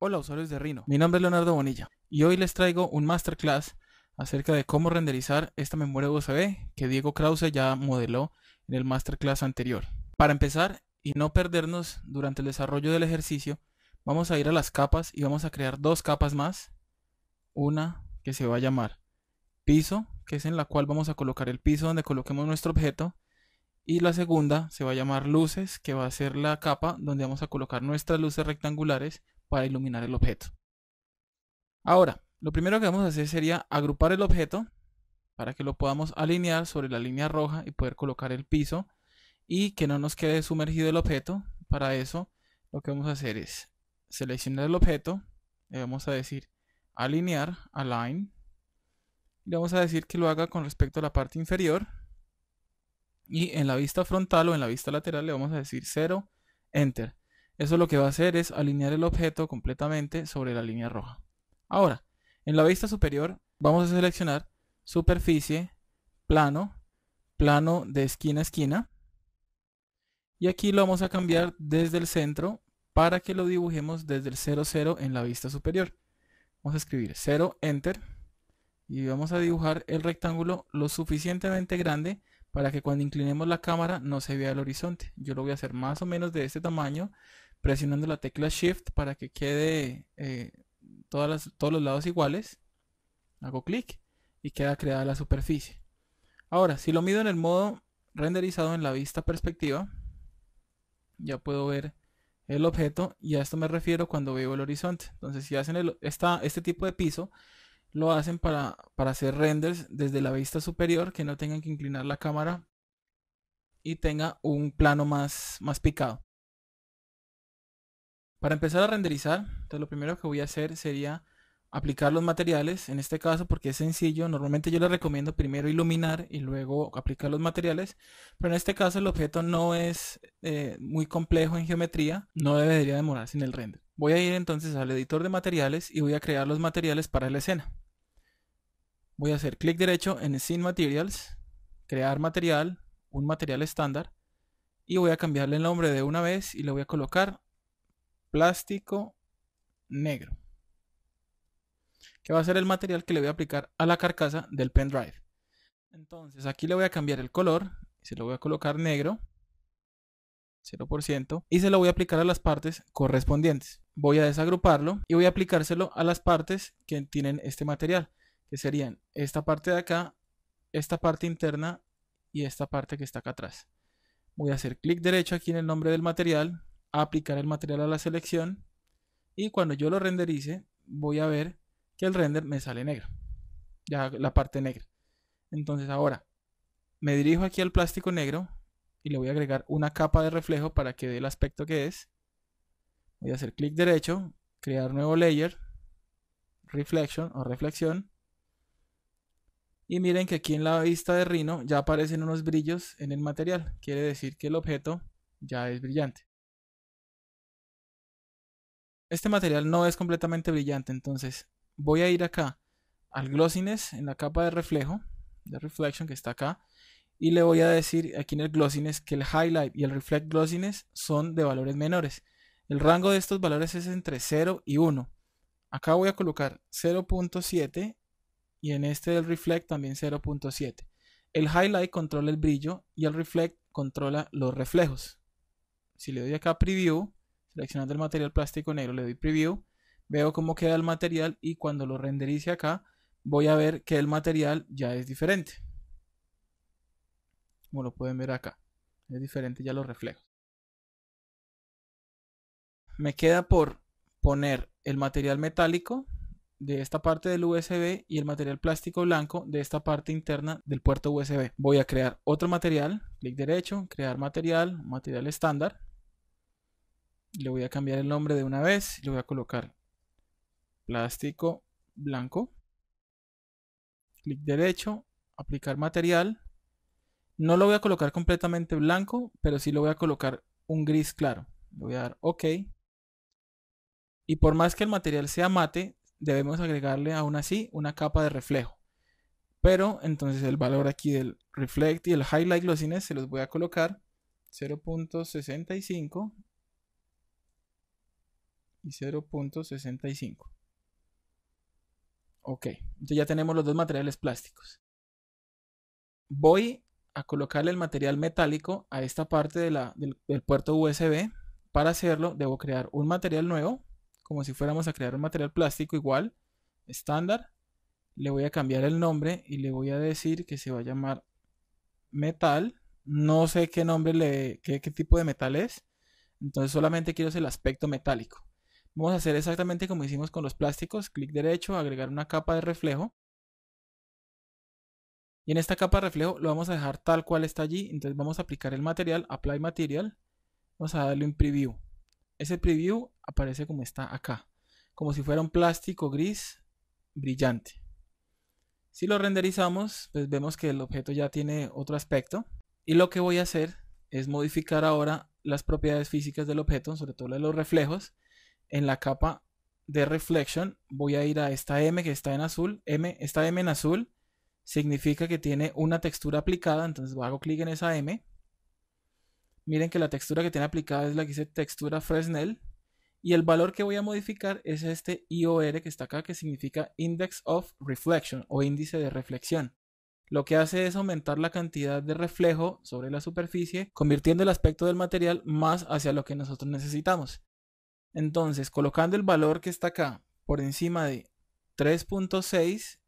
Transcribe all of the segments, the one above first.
Hola usuarios de Rhino, mi nombre es Leonardo Bonilla y hoy les traigo un masterclass acerca de cómo renderizar esta memoria USB que Diego Krause ya modeló en el masterclass anterior. Para empezar y no perdernos durante el desarrollo del ejercicio, vamos a ir a las capas y vamos a crear dos capas más. Una que se va a llamar piso, que es en la cual vamos a colocar el piso donde coloquemos nuestro objeto. Y la segunda se va a llamar luces, que va a ser la capa donde vamos a colocar nuestras luces rectangulares para iluminar el objeto. Ahora, lo primero que vamos a hacer sería agrupar el objeto para que lo podamos alinear sobre la línea roja y poder colocar el piso y que no nos quede sumergido el objeto. Para eso lo que vamos a hacer es seleccionar el objeto, le vamos a decir alinear, align, le vamos a decir que lo haga con respecto a la parte inferior y en la vista frontal o en la vista lateral le vamos a decir 0, enter. Eso lo que va a hacer es alinear el objeto completamente sobre la línea roja. Ahora, en la vista superior vamos a seleccionar superficie, plano, plano de esquina a esquina. Y aquí lo vamos a cambiar desde el centro para que lo dibujemos desde el 0 en la vista superior. Vamos a escribir 0, enter. Y vamos a dibujar el rectángulo lo suficientemente grande para que cuando inclinemos la cámara no se vea el horizonte. Yo lo voy a hacer más o menos de este tamaño, presionando la tecla Shift para que quede eh, todos los lados iguales. Hago clic y queda creada la superficie. Ahora, si lo mido en el modo renderizado en la vista perspectiva, ya puedo ver el objeto y a esto me refiero cuando veo el horizonte. Entonces, si hacen este tipo de piso, lo hacen para, para hacer renders desde la vista superior, que no tengan que inclinar la cámara y tenga un plano más, más picado. Para empezar a renderizar, lo primero que voy a hacer sería aplicar los materiales, en este caso porque es sencillo, normalmente yo les recomiendo primero iluminar y luego aplicar los materiales, pero en este caso el objeto no es eh, muy complejo en geometría, no debería demorar sin el render. Voy a ir entonces al editor de materiales y voy a crear los materiales para la escena voy a hacer clic derecho en Scene Materials, crear material, un material estándar, y voy a cambiarle el nombre de una vez y le voy a colocar plástico negro, que va a ser el material que le voy a aplicar a la carcasa del pendrive. Entonces aquí le voy a cambiar el color, se lo voy a colocar negro, 0%, y se lo voy a aplicar a las partes correspondientes. Voy a desagruparlo y voy a aplicárselo a las partes que tienen este material que serían esta parte de acá, esta parte interna y esta parte que está acá atrás. Voy a hacer clic derecho aquí en el nombre del material, aplicar el material a la selección y cuando yo lo renderice voy a ver que el render me sale negro, ya la parte negra. Entonces ahora me dirijo aquí al plástico negro y le voy a agregar una capa de reflejo para que dé el aspecto que es. Voy a hacer clic derecho, crear nuevo layer, reflection o reflexión y miren que aquí en la vista de Rhino ya aparecen unos brillos en el material. Quiere decir que el objeto ya es brillante. Este material no es completamente brillante, entonces voy a ir acá al glossiness en la capa de reflejo, de reflection que está acá, y le voy a decir aquí en el glossiness que el highlight y el reflect glossiness son de valores menores. El rango de estos valores es entre 0 y 1. Acá voy a colocar 0.7 y en este del reflect también 0.7. El highlight controla el brillo y el reflect controla los reflejos. Si le doy acá preview, seleccionando el material plástico negro, le doy preview, veo cómo queda el material y cuando lo renderice acá, voy a ver que el material ya es diferente. Como lo pueden ver acá, es diferente ya los reflejos. Me queda por poner el material metálico de esta parte del USB y el material plástico blanco de esta parte interna del puerto USB. Voy a crear otro material, clic derecho, crear material, material estándar. Le voy a cambiar el nombre de una vez, le voy a colocar plástico blanco. Clic derecho, aplicar material. No lo voy a colocar completamente blanco, pero sí lo voy a colocar un gris claro. Le voy a dar OK. Y por más que el material sea mate, debemos agregarle aún así una capa de reflejo. Pero entonces el valor aquí del reflect y el highlight glossiness se los voy a colocar 0.65 y 0.65. Ok, entonces ya tenemos los dos materiales plásticos. Voy a colocarle el material metálico a esta parte del puerto USB. Para hacerlo debo crear un material nuevo como si fuéramos a crear un material plástico igual, estándar. Le voy a cambiar el nombre y le voy a decir que se va a llamar metal. No sé qué nombre le, qué, qué tipo de metal es. Entonces solamente quiero el aspecto metálico. Vamos a hacer exactamente como hicimos con los plásticos. Clic derecho, agregar una capa de reflejo. Y en esta capa de reflejo lo vamos a dejar tal cual está allí. Entonces vamos a aplicar el material, Apply Material. Vamos a darle un preview. Ese preview aparece como está acá, como si fuera un plástico gris brillante. Si lo renderizamos, pues vemos que el objeto ya tiene otro aspecto. Y lo que voy a hacer es modificar ahora las propiedades físicas del objeto, sobre todo los reflejos. En la capa de reflection voy a ir a esta M que está en azul. M, esta M en azul significa que tiene una textura aplicada, entonces hago clic en esa M Miren que la textura que tiene aplicada es la que dice textura Fresnel. Y el valor que voy a modificar es este IOR que está acá, que significa Index of Reflection o índice de reflexión. Lo que hace es aumentar la cantidad de reflejo sobre la superficie, convirtiendo el aspecto del material más hacia lo que nosotros necesitamos. Entonces, colocando el valor que está acá por encima de 3.6,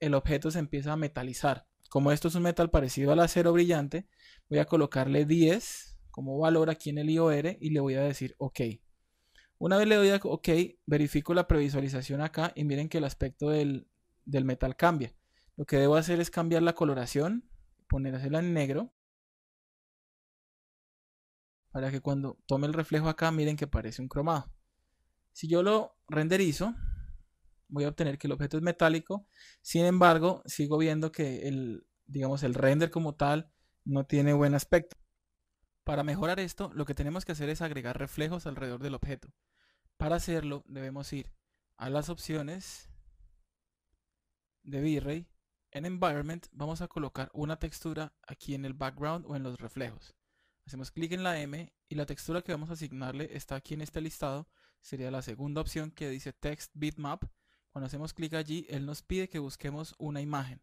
el objeto se empieza a metalizar. Como esto es un metal parecido al acero brillante, voy a colocarle 10 como valor aquí en el IOR y le voy a decir OK. Una vez le doy a OK, verifico la previsualización acá y miren que el aspecto del, del metal cambia. Lo que debo hacer es cambiar la coloración, Ponerla en negro, para que cuando tome el reflejo acá miren que parece un cromado. Si yo lo renderizo, voy a obtener que el objeto es metálico. Sin embargo, sigo viendo que el, digamos, el render como tal no tiene buen aspecto. Para mejorar esto, lo que tenemos que hacer es agregar reflejos alrededor del objeto. Para hacerlo, debemos ir a las opciones de V-Ray En Environment vamos a colocar una textura aquí en el background o en los reflejos. Hacemos clic en la M y la textura que vamos a asignarle está aquí en este listado. Sería la segunda opción que dice Text Bitmap. Cuando hacemos clic allí, él nos pide que busquemos una imagen.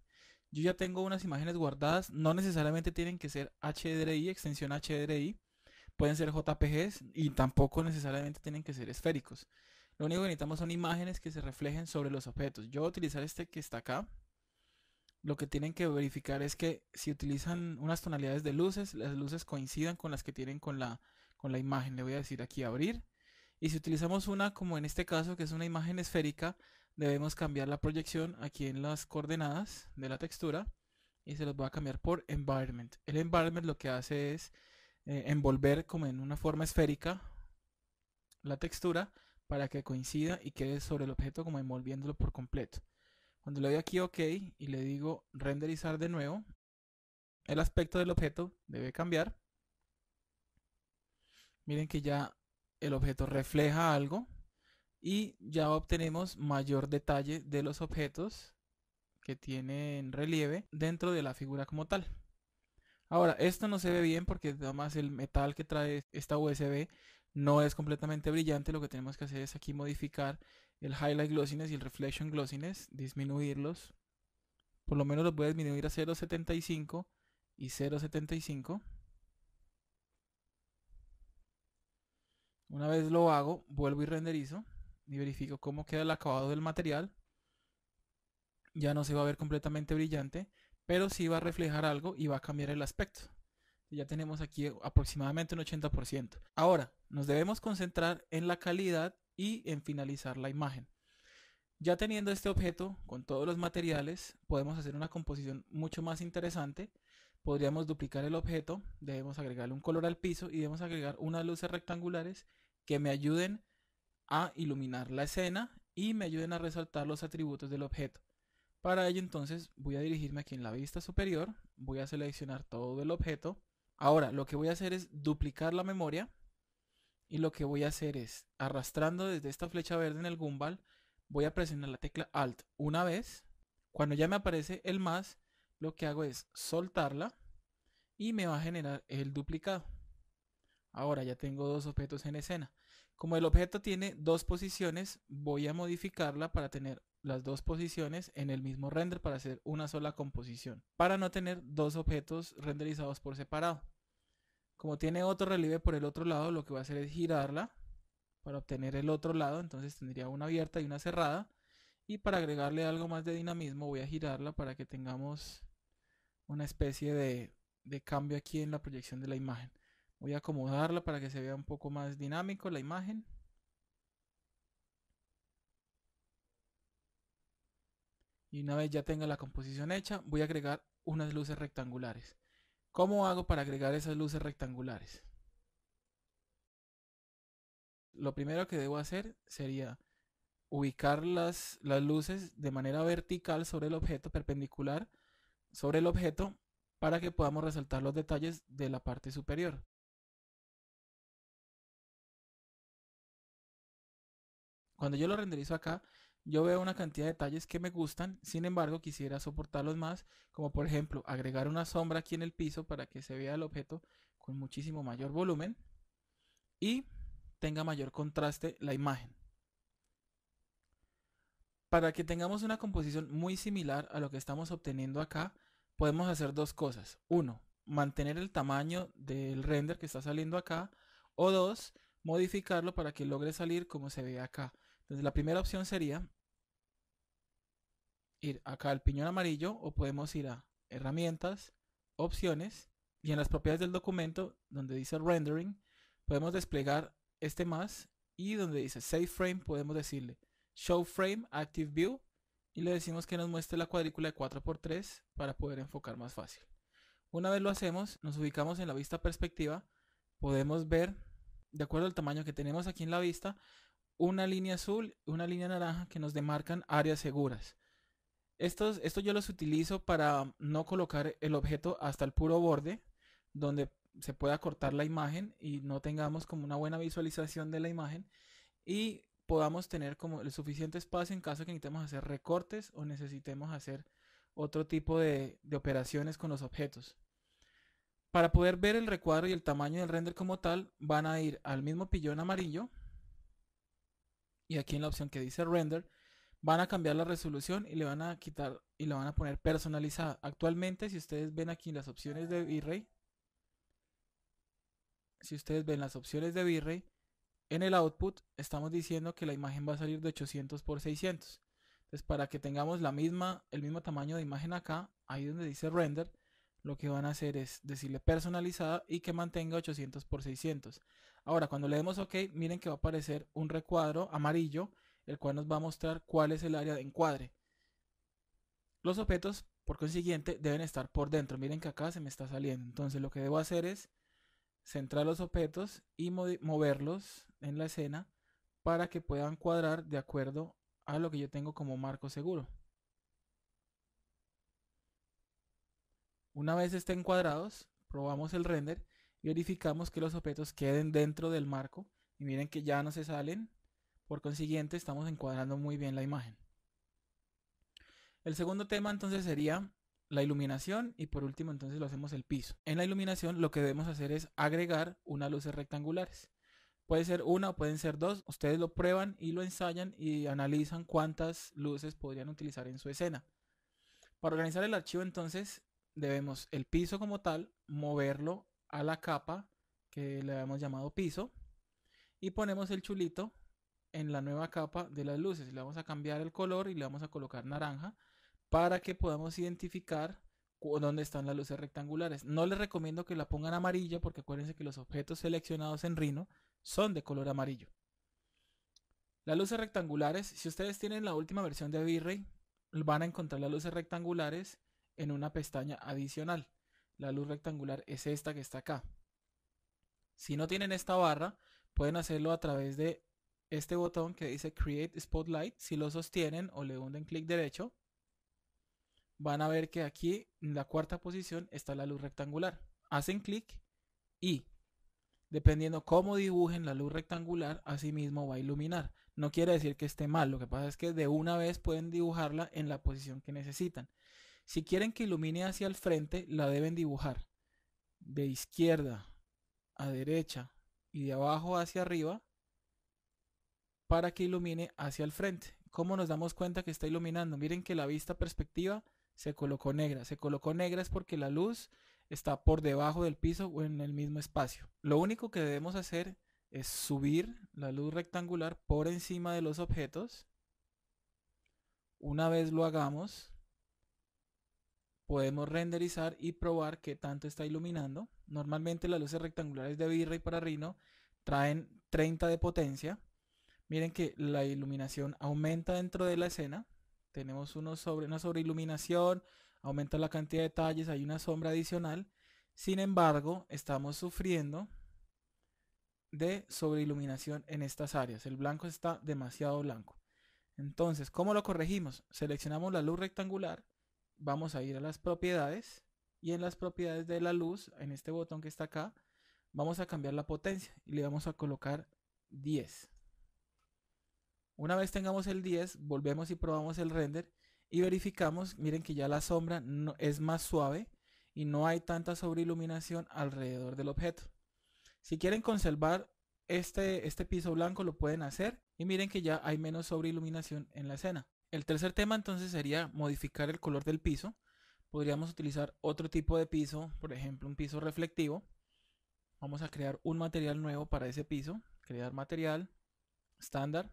Yo ya tengo unas imágenes guardadas, no necesariamente tienen que ser HDRI, extensión HDRI, pueden ser JPGs y tampoco necesariamente tienen que ser esféricos. Lo único que necesitamos son imágenes que se reflejen sobre los objetos. Yo voy a utilizar este que está acá. Lo que tienen que verificar es que si utilizan unas tonalidades de luces, las luces coincidan con las que tienen con la, con la imagen. Le voy a decir aquí abrir. Y si utilizamos una, como en este caso, que es una imagen esférica, debemos cambiar la proyección aquí en las coordenadas de la textura y se los voy a cambiar por environment. El environment lo que hace es eh, envolver como en una forma esférica la textura para que coincida y quede sobre el objeto como envolviéndolo por completo. Cuando le doy aquí OK y le digo renderizar de nuevo, el aspecto del objeto debe cambiar. Miren que ya el objeto refleja algo y ya obtenemos mayor detalle de los objetos que tienen relieve dentro de la figura como tal. Ahora, esto no se ve bien porque además el metal que trae esta USB no es completamente brillante. Lo que tenemos que hacer es aquí modificar el Highlight Glossiness y el Reflection Glossiness, disminuirlos. Por lo menos los voy a disminuir a 0.75 y 0.75. Una vez lo hago, vuelvo y renderizo y verifico cómo queda el acabado del material. Ya no se va a ver completamente brillante, pero sí va a reflejar algo y va a cambiar el aspecto. Ya tenemos aquí aproximadamente un 80%. Ahora, nos debemos concentrar en la calidad y en finalizar la imagen. Ya teniendo este objeto con todos los materiales, podemos hacer una composición mucho más interesante. Podríamos duplicar el objeto, debemos agregarle un color al piso y debemos agregar unas luces rectangulares que me ayuden a iluminar la escena y me ayuden a resaltar los atributos del objeto. Para ello entonces voy a dirigirme aquí en la vista superior, voy a seleccionar todo el objeto. Ahora lo que voy a hacer es duplicar la memoria y lo que voy a hacer es arrastrando desde esta flecha verde en el Gumball voy a presionar la tecla Alt una vez. Cuando ya me aparece el más, lo que hago es soltarla y me va a generar el duplicado. Ahora ya tengo dos objetos en escena. Como el objeto tiene dos posiciones, voy a modificarla para tener las dos posiciones en el mismo render para hacer una sola composición, para no tener dos objetos renderizados por separado. Como tiene otro relieve por el otro lado, lo que voy a hacer es girarla para obtener el otro lado, entonces tendría una abierta y una cerrada. Y para agregarle algo más de dinamismo voy a girarla para que tengamos una especie de, de cambio aquí en la proyección de la imagen. Voy a acomodarla para que se vea un poco más dinámico la imagen. Y una vez ya tenga la composición hecha, voy a agregar unas luces rectangulares. ¿Cómo hago para agregar esas luces rectangulares? Lo primero que debo hacer sería ubicar las, las luces de manera vertical sobre el objeto, perpendicular sobre el objeto, para que podamos resaltar los detalles de la parte superior. Cuando yo lo renderizo acá, yo veo una cantidad de detalles que me gustan, sin embargo quisiera soportarlos más, como por ejemplo agregar una sombra aquí en el piso para que se vea el objeto con muchísimo mayor volumen y tenga mayor contraste la imagen. Para que tengamos una composición muy similar a lo que estamos obteniendo acá, podemos hacer dos cosas. Uno, mantener el tamaño del render que está saliendo acá. O dos, modificarlo para que logre salir como se ve acá. Entonces la primera opción sería ir acá al piñón amarillo o podemos ir a herramientas, opciones y en las propiedades del documento donde dice rendering podemos desplegar este más y donde dice save frame podemos decirle show frame active view y le decimos que nos muestre la cuadrícula de 4x3 para poder enfocar más fácil. Una vez lo hacemos, nos ubicamos en la vista perspectiva, podemos ver, de acuerdo al tamaño que tenemos aquí en la vista, una línea azul, y una línea naranja que nos demarcan áreas seguras. Estos, esto yo los utilizo para no colocar el objeto hasta el puro borde, donde se pueda cortar la imagen y no tengamos como una buena visualización de la imagen y podamos tener como el suficiente espacio en caso que necesitemos hacer recortes o necesitemos hacer otro tipo de, de operaciones con los objetos. Para poder ver el recuadro y el tamaño del render como tal, van a ir al mismo pillón amarillo y aquí en la opción que dice render, van a cambiar la resolución y le van a quitar y le van a poner personalizada. Actualmente, si ustedes ven aquí en las opciones de V-Ray si ustedes ven las opciones de V-Ray en el output estamos diciendo que la imagen va a salir de 800 por 600. Entonces, para que tengamos la misma, el mismo tamaño de imagen acá, ahí donde dice render, lo que van a hacer es decirle personalizada y que mantenga 800 por 600. Ahora, cuando le demos OK, miren que va a aparecer un recuadro amarillo, el cual nos va a mostrar cuál es el área de encuadre. Los objetos, por consiguiente, deben estar por dentro. Miren que acá se me está saliendo. Entonces, lo que debo hacer es centrar los objetos y moverlos en la escena para que puedan cuadrar de acuerdo a lo que yo tengo como marco seguro. Una vez estén cuadrados, probamos el render y verificamos que los objetos queden dentro del marco. Y miren que ya no se salen. Por consiguiente, estamos encuadrando muy bien la imagen. El segundo tema entonces sería la iluminación y por último entonces lo hacemos el piso. En la iluminación lo que debemos hacer es agregar unas luces rectangulares. Puede ser una o pueden ser dos. Ustedes lo prueban y lo ensayan y analizan cuántas luces podrían utilizar en su escena. Para organizar el archivo entonces debemos el piso como tal moverlo a la capa que le habíamos llamado piso y ponemos el chulito en la nueva capa de las luces. Le vamos a cambiar el color y le vamos a colocar naranja para que podamos identificar dónde están las luces rectangulares. No les recomiendo que la pongan amarilla porque acuérdense que los objetos seleccionados en Rhino son de color amarillo. Las luces rectangulares, si ustedes tienen la última versión de V-Ray van a encontrar las luces rectangulares en una pestaña adicional. La luz rectangular es esta que está acá. Si no tienen esta barra, pueden hacerlo a través de este botón que dice Create Spotlight. Si lo sostienen o le hunden clic derecho, van a ver que aquí en la cuarta posición está la luz rectangular. Hacen clic y dependiendo cómo dibujen la luz rectangular, así mismo va a iluminar. No quiere decir que esté mal, lo que pasa es que de una vez pueden dibujarla en la posición que necesitan. Si quieren que ilumine hacia el frente, la deben dibujar de izquierda a derecha y de abajo hacia arriba para que ilumine hacia el frente. ¿Cómo nos damos cuenta que está iluminando? Miren que la vista perspectiva se colocó negra. Se colocó negra es porque la luz está por debajo del piso o en el mismo espacio. Lo único que debemos hacer es subir la luz rectangular por encima de los objetos. Una vez lo hagamos, podemos renderizar y probar qué tanto está iluminando. Normalmente las luces rectangulares de V-Ray para Rhino traen 30 de potencia. Miren que la iluminación aumenta dentro de la escena. Tenemos uno sobre, una sobreiluminación, aumenta la cantidad de detalles, hay una sombra adicional. Sin embargo, estamos sufriendo de sobreiluminación en estas áreas. El blanco está demasiado blanco. Entonces, ¿cómo lo corregimos? Seleccionamos la luz rectangular vamos a ir a las propiedades y en las propiedades de la luz, en este botón que está acá, vamos a cambiar la potencia y le vamos a colocar 10. Una vez tengamos el 10, volvemos y probamos el render y verificamos, miren que ya la sombra es más suave y no hay tanta sobreiluminación alrededor del objeto. Si quieren conservar este, este piso blanco lo pueden hacer y miren que ya hay menos sobreiluminación en la escena. El tercer tema entonces sería modificar el color del piso. Podríamos utilizar otro tipo de piso, por ejemplo un piso reflectivo. Vamos a crear un material nuevo para ese piso. Crear material estándar.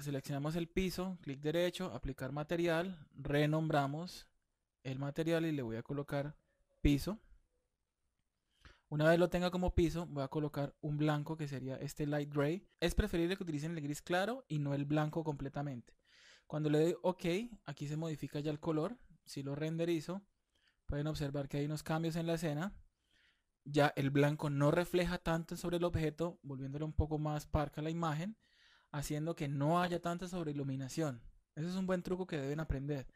Seleccionamos el piso, clic derecho, aplicar material, renombramos el material y le voy a colocar piso. Una vez lo tenga como piso, voy a colocar un blanco que sería este light gray. Es preferible que utilicen el gris claro y no el blanco completamente. Cuando le doy OK, aquí se modifica ya el color. Si lo renderizo, pueden observar que hay unos cambios en la escena. Ya el blanco no refleja tanto sobre el objeto, volviéndolo un poco más parca la imagen, haciendo que no haya tanta sobreiluminación. Ese es un buen truco que deben aprender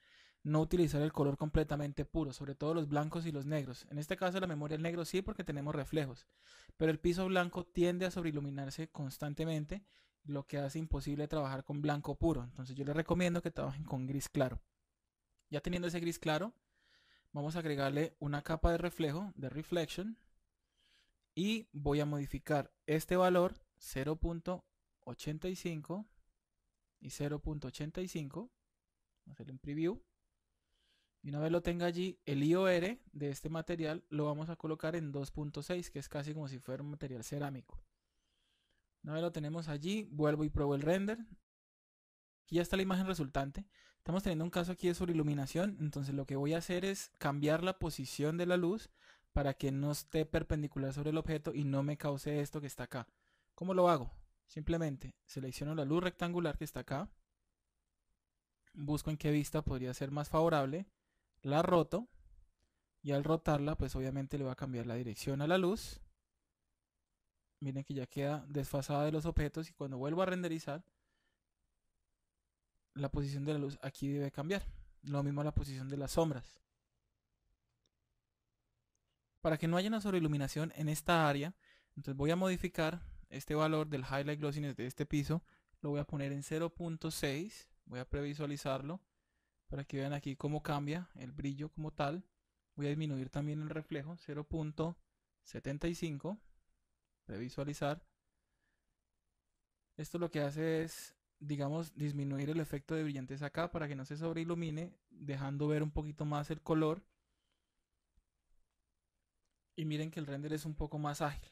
no utilizar el color completamente puro, sobre todo los blancos y los negros. En este caso la memoria es negro sí porque tenemos reflejos, pero el piso blanco tiende a sobreiluminarse constantemente, lo que hace imposible trabajar con blanco puro. Entonces yo les recomiendo que trabajen con gris claro. Ya teniendo ese gris claro, vamos a agregarle una capa de reflejo, de reflection, y voy a modificar este valor 0.85 y 0.85, Hacer un preview y una vez lo tenga allí, el IOR de este material lo vamos a colocar en 2.6, que es casi como si fuera un material cerámico. Una vez lo tenemos allí, vuelvo y pruebo el render. Aquí ya está la imagen resultante. Estamos teniendo un caso aquí de sobreiluminación, entonces lo que voy a hacer es cambiar la posición de la luz para que no esté perpendicular sobre el objeto y no me cause esto que está acá. ¿Cómo lo hago? Simplemente selecciono la luz rectangular que está acá, busco en qué vista podría ser más favorable, la roto y al rotarla pues obviamente le va a cambiar la dirección a la luz. Miren que ya queda desfasada de los objetos y cuando vuelvo a renderizar la posición de la luz aquí debe cambiar. Lo mismo la posición de las sombras. Para que no haya una sobreiluminación en esta área, entonces voy a modificar este valor del highlight glossiness de este piso. Lo voy a poner en 0.6. Voy a previsualizarlo para que vean aquí cómo cambia el brillo como tal. Voy a disminuir también el reflejo, 0.75, revisualizar. Esto lo que hace es, digamos, disminuir el efecto de brillantez acá para que no se sobreilumine, dejando ver un poquito más el color. Y miren que el render es un poco más ágil.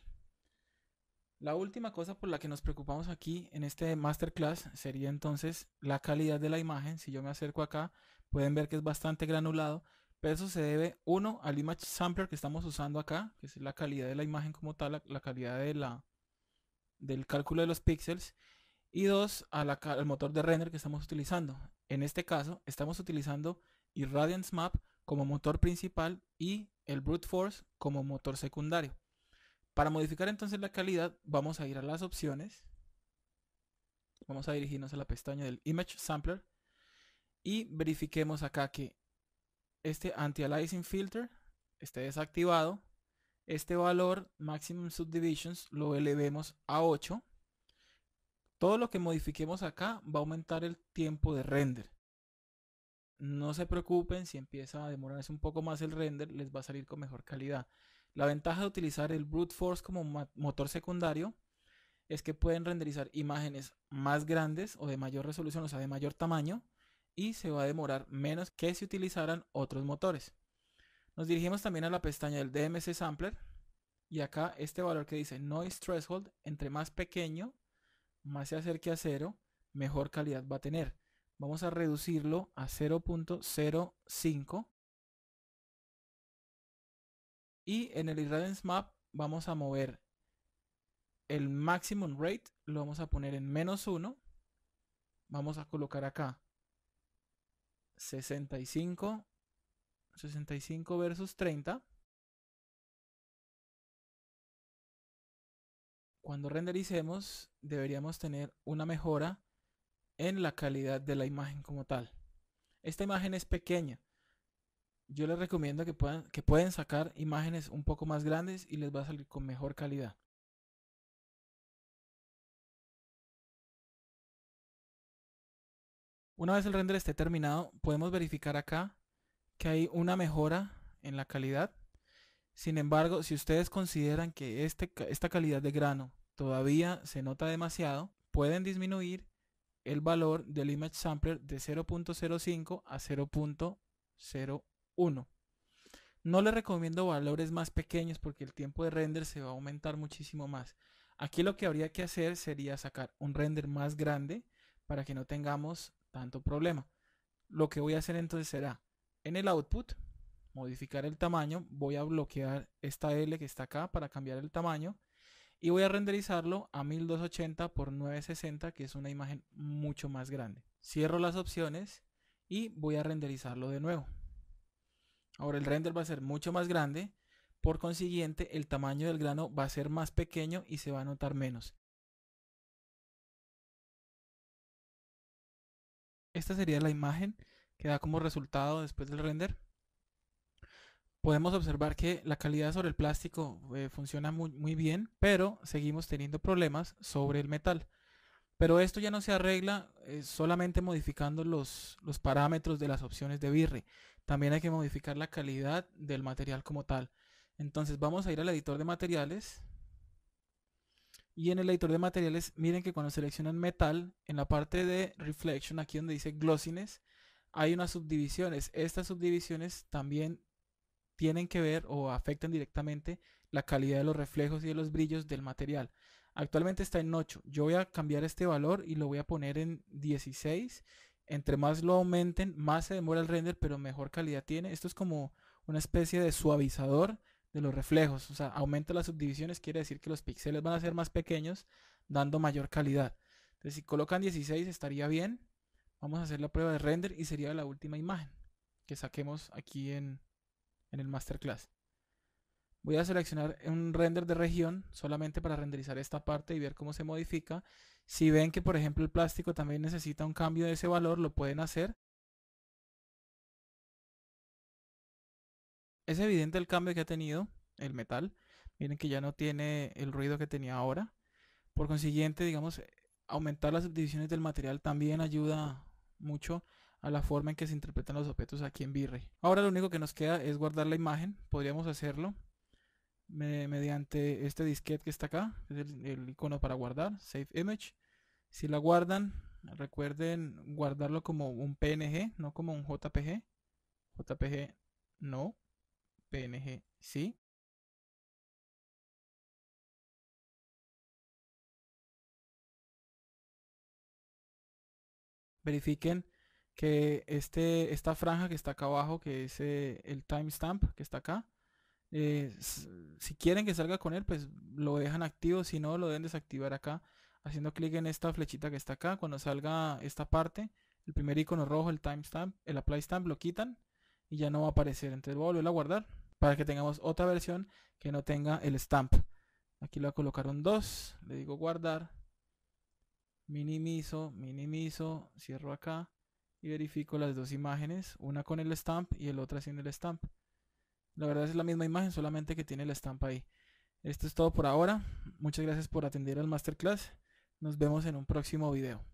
La última cosa por la que nos preocupamos aquí en este masterclass sería entonces la calidad de la imagen. Si yo me acerco acá, pueden ver que es bastante granulado, pero eso se debe, uno, al image sampler que estamos usando acá, que es la calidad de la imagen como tal, la, calidad del cálculo de los píxeles, y dos, al motor de render que estamos utilizando. En este caso, estamos utilizando Irradiance Map como motor principal y el Brute Force como motor secundario. Para modificar entonces la calidad, vamos a ir a las opciones. Vamos a dirigirnos a la pestaña del Image Sampler. Y verifiquemos acá que este Anti-Aliasing Filter esté desactivado. Este valor Maximum Subdivisions lo elevemos a 8. Todo lo que modifiquemos acá va a aumentar el tiempo de render. No se preocupen si empieza a demorarse un poco más el render, les va a salir con mejor calidad. La ventaja de utilizar el brute force como motor secundario es que pueden renderizar imágenes más grandes o de mayor resolución, o sea, de mayor tamaño, y se va a demorar menos que si utilizaran otros motores. Nos dirigimos también a la pestaña del DMC Sampler y acá este valor que dice Noise Threshold, entre más pequeño, más se acerque a cero, mejor calidad va a tener. Vamos a reducirlo a 0.05 y en el Irradiance Map vamos a mover el Maximum Rate, lo vamos a poner en menos 1. Vamos a colocar acá 65, 65 versus 30. Cuando rendericemos deberíamos tener una mejora en la calidad de la imagen como tal. Esta imagen es pequeña, yo les recomiendo que puedan, pueden sacar imágenes un poco más grandes y les va a salir con mejor calidad. Una vez el render esté terminado, podemos verificar acá que hay una mejora en la calidad. Sin embargo, si ustedes consideran que este esta calidad de grano todavía se nota demasiado, pueden disminuir el valor del image sampler de 0.05 a 0.01. 1. No le recomiendo valores más pequeños porque el tiempo de render se va a aumentar muchísimo más. Aquí lo que habría que hacer sería sacar un render más grande para que no tengamos tanto problema. Lo que voy a hacer entonces será en el output modificar el tamaño, voy a bloquear esta L que está acá para cambiar el tamaño y voy a renderizarlo a 1280 x 960 que es una imagen mucho más grande. Cierro las opciones y voy a renderizarlo de nuevo. Ahora el render va a ser mucho más grande, por consiguiente el tamaño del grano va a ser más pequeño y se va a notar menos. Esta sería la imagen que da como resultado después del render. Podemos observar que la calidad sobre el plástico eh, funciona muy, bien, pero seguimos teniendo problemas sobre el metal. Pero esto ya no se arregla eh, solamente modificando los, los, parámetros de las opciones de Birre, también hay que modificar la calidad del material como tal. Entonces vamos a ir al editor de materiales. Y en el editor de materiales, miren que cuando seleccionan metal, en la parte de reflection, aquí donde dice glossiness, hay unas subdivisiones. Estas subdivisiones también tienen que ver o afectan directamente la calidad de los reflejos y de los brillos del material. Actualmente está en 8. Yo voy a cambiar este valor y lo voy a poner en 16 entre más lo aumenten, más se demora el render, pero mejor calidad tiene. Esto es como una especie de suavizador de los reflejos. O sea, aumenta las subdivisiones, quiere decir que los píxeles van a ser más pequeños, dando mayor calidad. Entonces, si colocan 16 estaría bien. Vamos a hacer la prueba de render y sería la última imagen que saquemos aquí en, en el masterclass. Voy a seleccionar un render de región solamente para renderizar esta parte y ver cómo se modifica. Si ven que por ejemplo el plástico también necesita un cambio de ese valor, lo pueden hacer. Es evidente el cambio que ha tenido el metal. Miren que ya no tiene el ruido que tenía ahora. Por consiguiente, digamos, eh, aumentar las subdivisiones del material también ayuda mucho a la forma en que se interpretan los objetos aquí en V-Ray. Ahora lo único que nos queda es guardar la imagen. Podríamos hacerlo mediante este disquete que está acá, el, icono para guardar, Save Image. Si la guardan, recuerden guardarlo como un PNG, no como un JPG. JPG no, PNG sí. Verifiquen que este, esta franja que está acá abajo, que es eh, el timestamp que está acá, eh, si quieren que salga con él, pues lo dejan activo. Si no, lo deben desactivar acá. Haciendo clic en esta flechita que está acá. Cuando salga esta parte, el primer icono rojo, el timestamp, el apply stamp, lo quitan. Y ya no va a aparecer. Entonces voy a volverlo a guardar para que tengamos otra versión que no tenga el stamp. Aquí lo voy a colocar un 2. Le digo guardar. Minimizo, minimizo. Cierro acá. Y verifico las dos imágenes. Una con el stamp y el otra sin el stamp. La verdad es la misma imagen, solamente que tiene la estampa ahí. Esto es todo por ahora. Muchas gracias por atender al masterclass. Nos vemos en un próximo video.